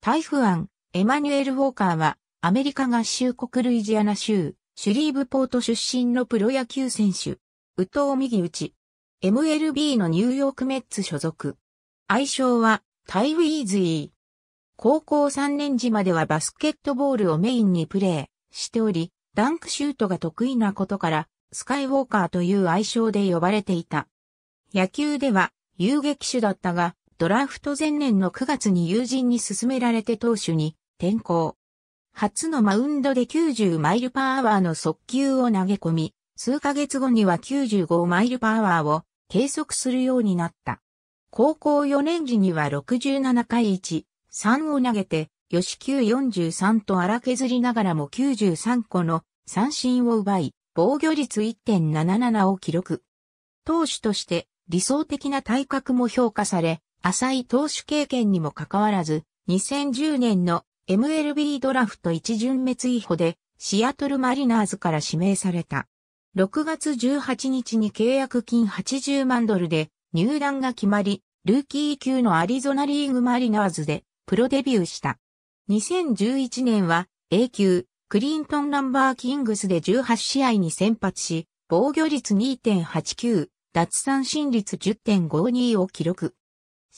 タイフアン、エマニュエル・ウォーカーは、アメリカ合衆国ルイジアナ州、シュリーブポート出身のプロ野球選手。右投右打ち。MLB のニューヨークメッツ所属。愛称は、タイウィーズイー。高校3年時まではバスケットボールをメインにプレーしており、ダンクシュートが得意なことから、スカイウォーカーという愛称で呼ばれていた。野球では遊撃手だったが、ドラフト前年の9月に友人に勧められて投手に転向。初のマウンドで90マイルパーアワーの速球を投げ込み、数ヶ月後には95マイルパーアワーを計測するようになった。高校4年時には67回1、3を投げて、吉球43と荒削りながらも93個の三振を奪い、防御率1.77を記録。投手として理想的な体格も評価され、浅い投手経験にもかかわらず、2010年の MLB ドラフト一巡滅追捕で、シアトルマリナーズから指名された。6月18日に契約金80万ドルで入団が決まり、ルーキー級のアリゾナリーグマリナーズでプロデビューした。2011年は A 級クリントンナンバーキングスで18試合に先発し、防御率2.89、奪三振率10.52を記録。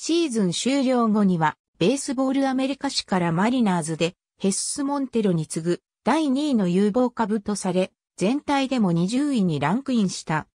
シーズン終了後には、ベースボールアメリカ市からマリナーズで、ヘッス・モンテロに次ぐ第2位の有望株とされ、全体でも20位にランクインした。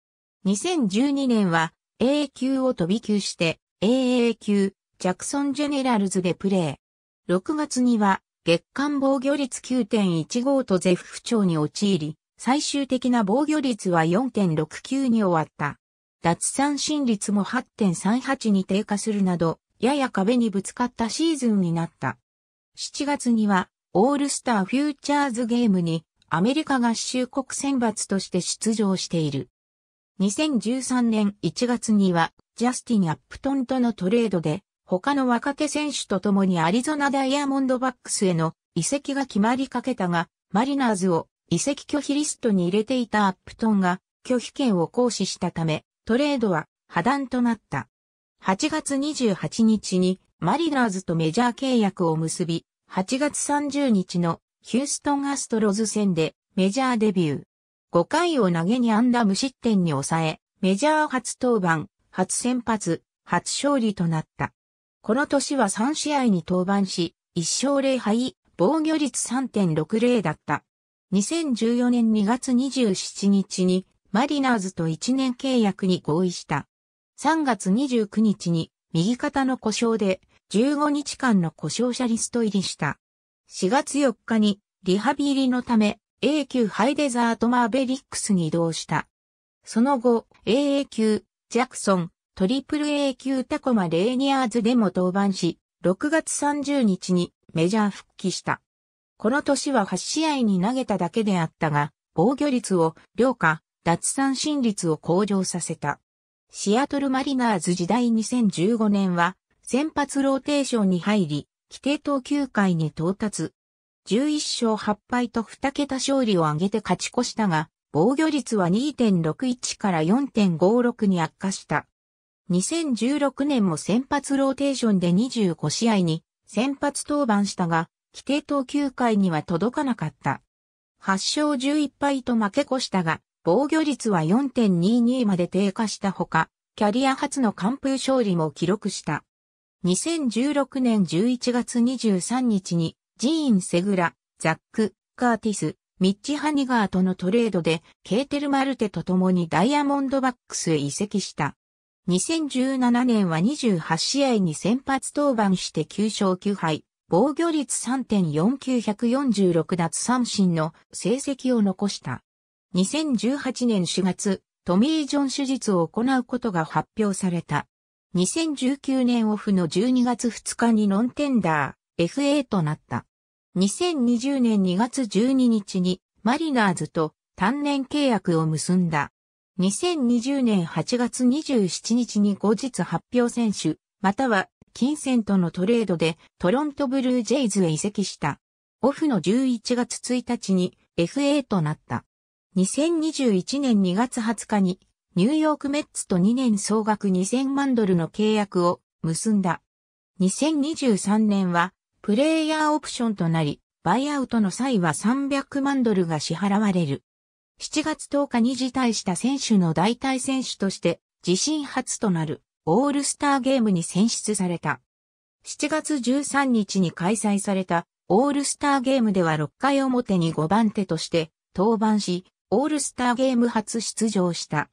2012年は AA 級を飛び級して AA 級ジャクソン・ジェネラルズでプレー。6月には月間防御率9.15とゼフ不調に陥り、最終的な防御率は4.69に終わった。脱三振率も8.38に低下するなど、やや壁にぶつかったシーズンになった。7月には、オールスターフューチャーズゲームに、アメリカ合衆国選抜として出場している。2013年1月には、ジャスティン・アップトンとのトレードで、他の若手選手と共にアリゾナダイヤモンドバックスへの移籍が決まりかけたが、マリナーズを移籍拒否リストに入れていたアップトンが拒否権を行使したため、トレードは破談となった。8月28日にマリナーズとメジャー契約を結び、8月30日のヒューストンアストロズ戦でメジャーデビュー。5回を投げにんだ無失点に抑え、メジャー初登板、初先発、初勝利となった。この年は3試合に登板し、1勝0敗、防御率3.60だった。2014年2月27日にマリナーズと1年契約に合意した。3月29日に右肩の故障で15日間の故障者リスト入りした。4月4日にリハビリのため A 級ハイデザートマーベリックスに移動した。その後、AA 級、ジャクソン、トリプル A 級タコマレーニアーズでも登板し、6月30日にメジャー復帰した。この年は8試合に投げただけであったが、防御率を、両下、脱三振率を向上させた。シアトルマリナーズ時代2015年は、先発ローテーションに入り、規定投球回に到達。11勝8敗と2桁勝利を挙げて勝ち越したが、防御率は2.61から4.56に悪化した。2016年も先発ローテーションで25試合に先発登板したが、規定投球回には届かなかった。8勝11敗と負け越したが、防御率は4.22まで低下したほか、キャリア初の完封勝利も記録した。2016年11月23日に、ジーン・セグラ、ザック、カーティス、ミッチ・ハニガーとのトレードで、ケーテル・マルテと共にダイヤモンドバックスへ移籍した。2017年は28試合に先発登板して9勝9敗、防御率3.49146奪三振の成績を残した。2018年4月、トミー・ジョン手術を行うことが発表された。2019年オフの12月2日にノンテンダー、FA となった。2020年2月12日にマリナーズと単年契約を結んだ。2020年8月27日に後日発表選手、または金銭とのトレードでトロントブルージェイズへ移籍した。オフの11月1日に FA となった。2021年2月20日にニューヨークメッツと2年総額2000万ドルの契約を結んだ。2023年はプレイヤーオプションとなり、バイアウトの際は300万ドルが支払われる。7月10日に辞退した選手の代替選手として自身初となるオールスターゲームに選出された。7月13日に開催されたオールスターゲームでは6回表に5番手として登板し、オールスターゲーム初出場した。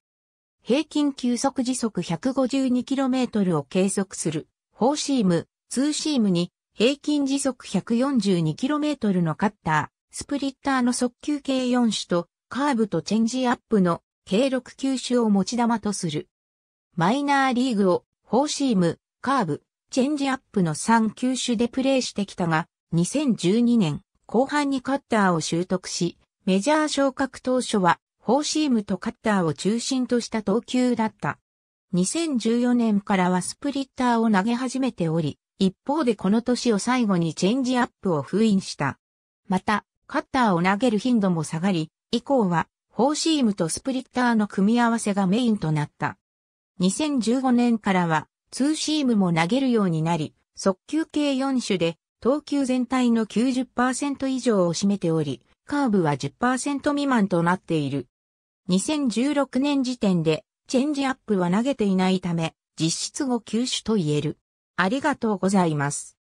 平均球速時速 152km を計測する、フォーシーム、ツーシームに、平均時速 142km のカッター、スプリッターの速球計4種と、カーブとチェンジアップの計6球種を持ち玉とする。マイナーリーグを、フォーシーム、カーブ、チェンジアップの3球種でプレーしてきたが、2012年後半にカッターを習得し、メジャー昇格当初は、フォーシームとカッターを中心とした投球だった。2014年からはスプリッターを投げ始めており、一方でこの年を最後にチェンジアップを封印した。また、カッターを投げる頻度も下がり、以降は、フォーシームとスプリッターの組み合わせがメインとなった。2015年からは、ツーシームも投げるようになり、速球系4種で、投球全体の90%以上を占めており、カーブは10%未満となっている。2016年時点で、チェンジアップは投げていないため、実質5球種と言える。ありがとうございます。